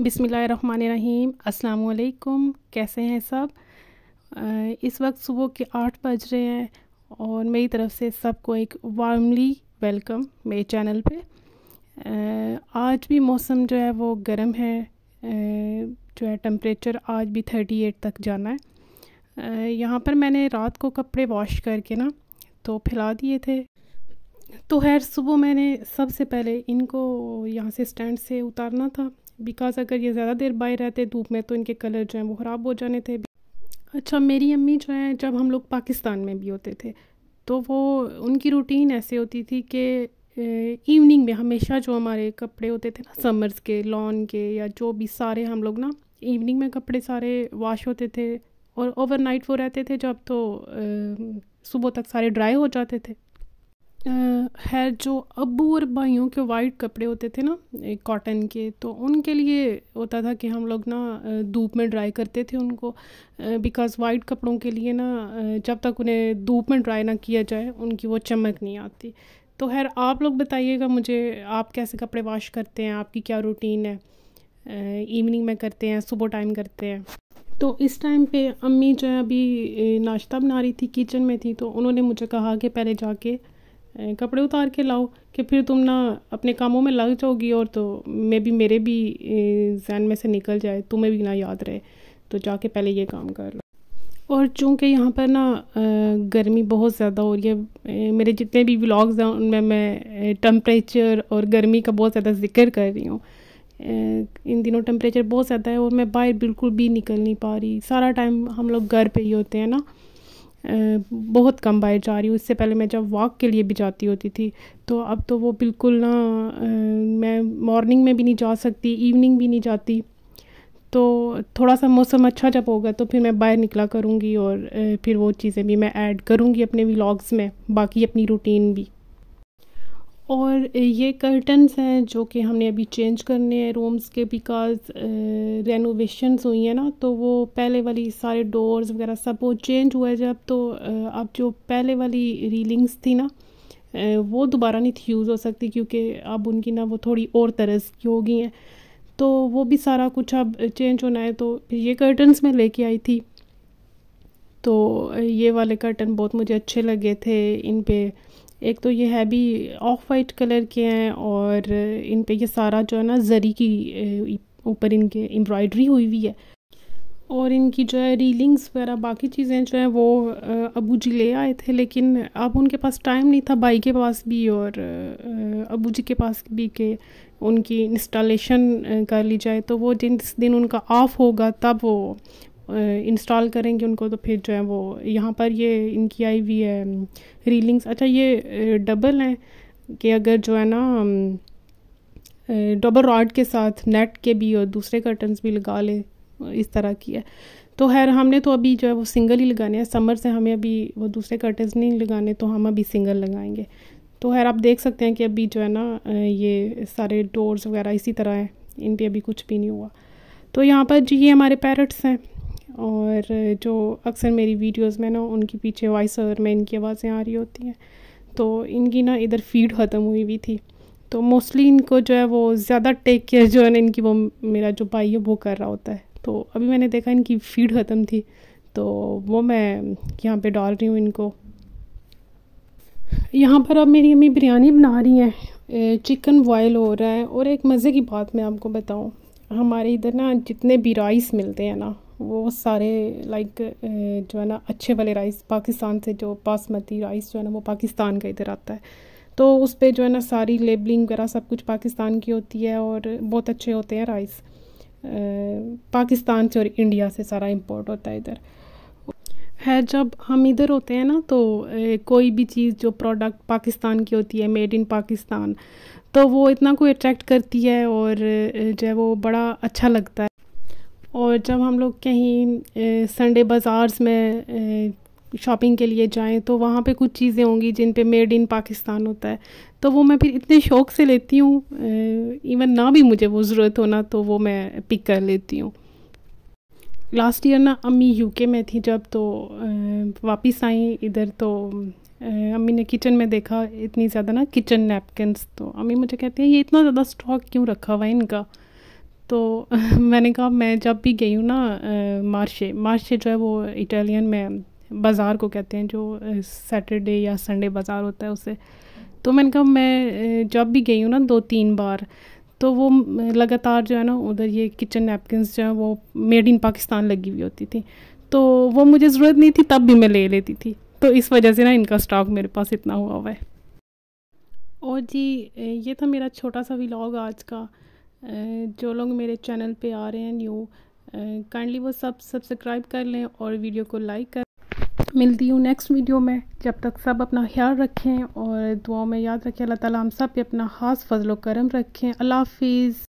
बिसमीम अस्सलाम कैसे हैं सब इस वक्त सुबह के आठ बज रहे हैं और मेरी तरफ़ से सबको एक वार्मली वेलकम मेरे चैनल पे आज भी मौसम जो है वो गर्म है जो है टम्परेचर आज भी थर्टी एट तक जाना है यहाँ पर मैंने रात को कपड़े वॉश करके ना तो फैला दिए थे तो खैर सुबह मैंने सबसे पहले इनको यहाँ से स्टैंड से उतारना था बिकॉज़ अगर ये ज़्यादा देर बाहर रहते धूप में तो इनके कलर जो हैं वो ख़राब हो जाने थे अच्छा मेरी अम्मी जो हैं जब हम लोग पाकिस्तान में भी होते थे तो वो उनकी रूटीन ऐसे होती थी कि इवनिंग में हमेशा जो हमारे कपड़े होते थे ना समर्स के लॉन के या जो भी सारे हम लोग ना इवनिंग में कपड़े सारे वॉश होते थे और ओवरनाइट वो रहते थे जब तो सुबह तक सारे ड्राई हो जाते थे है जो अबू और भाइयों के वाइट कपड़े होते थे ना कॉटन के तो उनके लिए होता था कि हम लोग ना धूप में ड्राई करते थे उनको बिकॉज़ वाइट कपड़ों के लिए ना जब तक उन्हें धूप में ड्राई ना किया जाए उनकी वो चमक नहीं आती तो खैर आप लोग बताइएगा मुझे आप कैसे कपड़े वॉश करते हैं आपकी क्या रूटीन है इवनिंग में करते हैं सुबह टाइम करते हैं तो इस टाइम पे अम्मी जो है अभी नाश्ता बना रही थी किचन में थी तो उन्होंने मुझे कहा कि पहले जाके कपड़े उतार के लाओ कि फिर तुम ना अपने कामों में लग जाओगी और तो मे भी मेरे भी जहन में से निकल जाए तुम्हें भी ना याद रहे तो जाके पहले ये काम कर लो और चूँकि यहाँ पर ना गर्मी बहुत ज़्यादा हो रही है मेरे जितने भी व्लॉग्स हैं उनमें मैं टम्परेचर और गर्मी का बहुत ज़्यादा जिक्र कर रही हूँ इन दिनों टेम्परेचर बहुत ज़्यादा है और मैं बाहर बिल्कुल भी निकल नहीं पा रही सारा टाइम हम लोग घर पे ही होते हैं ना बहुत कम बाहर जा रही हूँ उससे पहले मैं जब वॉक के लिए भी जाती होती थी तो अब तो वो बिल्कुल ना मैं मॉर्निंग में भी नहीं जा सकती इवनिंग भी नहीं जाती तो थोड़ा सा मौसम अच्छा जब होगा तो फिर मैं बाहर निकला करूँगी और फिर वो चीज़ें भी मैं ऐड करूँगी अपने व्लॉग्स में बाकी अपनी रूटीन भी और ये कर्टन्स हैं जो कि हमने अभी चेंज करने हैं रूम्स के बिकॉज रेनोवेशंस हुई हैं ना तो वो पहले वाली सारे डोर्स वगैरह सब वो चेंज हुआ है जब तो अब जो पहले वाली रीलिंग्स थी ना वो दोबारा नहीं थी यूज़ हो सकती क्योंकि अब उनकी ना वो थोड़ी और तरह की हो गई हैं तो वो भी सारा कुछ अब चेंज होना है तो ये कर्टन्स मैं लेके आई थी तो ये वाले कर्टन बहुत मुझे अच्छे लगे थे इन पर एक तो ये है भी ऑफ वाइट कलर के हैं और इन पे ये सारा जो है ना जरी की ऊपर इनके एम्ब्रॉयडरी हुई हुई है और इनकी जो है रीलिंग्स वगैरह बाकी चीज़ें जो हैं वो अबू जी ले आए थे लेकिन अब उनके पास टाइम नहीं था बाई के पास भी और अबू जी के पास भी के उनकी इंस्टॉलेशन कर ली जाए तो वो जिस दिन उनका ऑफ होगा तब वो इंस्टॉल करेंगे उनको तो फिर जो है वो यहाँ पर ये इनकी आई हुई है रीलिंग्स अच्छा ये डबल हैं कि अगर जो है ना डबल रॉड के साथ नेट के भी और दूसरे कर्टन्स भी लगा ले इस तरह की है तो खैर हमने तो अभी जो है वो सिंगल ही लगाने हैं समर से हमें अभी वो दूसरे कर्टन्स नहीं लगाने तो हम अभी सिंगल लगाएंगे तो खैर आप देख सकते हैं कि अभी जो है ना ये सारे डोर्स वगैरह इसी तरह हैं इन पर अभी कुछ भी नहीं हुआ तो यहाँ पर जी ये हमारे पैरट्स हैं और जो अक्सर मेरी वीडियोस में ना उनके पीछे वॉइस ओवर में इनकी आवाज़ें आ रही होती हैं तो इनकी ना इधर फीड ख़त्म हुई हुई थी तो मोस्टली इनको जो है वो ज़्यादा टेक केयर जो है ना इनकी वो मेरा जो भाई है वो कर रहा होता है तो अभी मैंने देखा इनकी फीड ख़त्म थी तो वो मैं यहाँ पे डाल रही हूँ इनको यहाँ पर अब मेरी अम्मी बिरयानी बना रही हैं चिकन बॉयल हो रहा है और एक मज़े की बात मैं आपको बताऊँ हमारे इधर ना जितने भी राइस मिलते हैं ना वो सारे लाइक जो है ना अच्छे वाले राइस पाकिस्तान से जो बासमती राइस जो है ना वो पाकिस्तान का इधर आता है तो उस पर जो है ना सारी लेबलिंग वगैरह सब कुछ पाकिस्तान की होती है और बहुत अच्छे होते हैं राइस पाकिस्तान से और इंडिया से सारा इम्पोर्ट होता है इधर है जब हम इधर होते हैं ना तो कोई भी चीज़ जो प्रोडक्ट पाकिस्तान की होती है मेड इन पाकिस्तान तो वो इतना कोई अट्रैक्ट करती है और जो है वो बड़ा अच्छा लगता है और जब हम लोग कहीं संडे बाज़ार्स में शॉपिंग के लिए जाएं तो वहाँ पे कुछ चीज़ें होंगी जिन पे मेड इन पाकिस्तान होता है तो वो मैं फिर इतने शौक़ से लेती हूँ इवन ना भी मुझे वो ज़रूरत हो ना तो वो मैं पिक कर लेती हूँ लास्ट ईयर ना अम्मी यूके में थी जब तो वापस आई इधर तो अम्मी ने किचन में देखा इतनी ज़्यादा ना किचन नैपकिनस तो अम्मी मुझे कहती हैं ये इतना ज़्यादा स्टॉक क्यों रखा हुआ है इनका तो मैंने कहा मैं जब भी गई हूँ ना मार्शे मार्शे जो है वो इटालियन में बाज़ार को कहते हैं जो सैटरडे या संडे बाज़ार होता है उसे तो मैंने कहा मैं जब भी गई हूँ ना दो तीन बार तो वो लगातार जो है ना उधर ये किचन नैपकिन्स जो है वो मेड इन पाकिस्तान लगी हुई होती थी तो वो मुझे ज़रूरत नहीं थी तब भी मैं ले लेती थी तो इस वजह से ना इनका स्टॉक मेरे पास इतना हुआ हुआ है और जी ये था मेरा छोटा सा व्लॉग आज का जो लोग मेरे चैनल पे आ रहे हैं न्यू काइंडली वो सब सब्सक्राइब कर लें और वीडियो को लाइक कर मिलती हूँ नेक्स्ट वीडियो में जब तक सब अपना ख्याल रखें और दुआओं में याद रखें अल्लाह ताला हम सब पे अपना ख़ास फजलो करम रखें अल्लाह हाफिज़